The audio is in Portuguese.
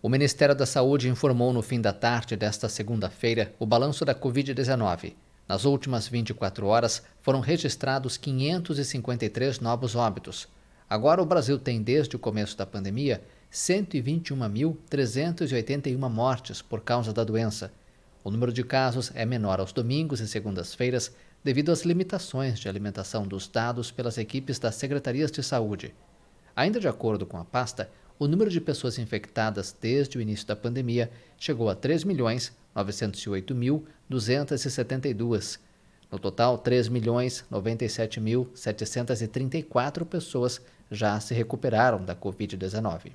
O Ministério da Saúde informou no fim da tarde desta segunda-feira o balanço da Covid-19. Nas últimas 24 horas, foram registrados 553 novos óbitos. Agora, o Brasil tem, desde o começo da pandemia, 121.381 mortes por causa da doença. O número de casos é menor aos domingos e segundas-feiras devido às limitações de alimentação dos dados pelas equipes das secretarias de saúde. Ainda de acordo com a pasta, o número de pessoas infectadas desde o início da pandemia chegou a 3.908.272. No total, 3.097.734 pessoas já se recuperaram da Covid-19.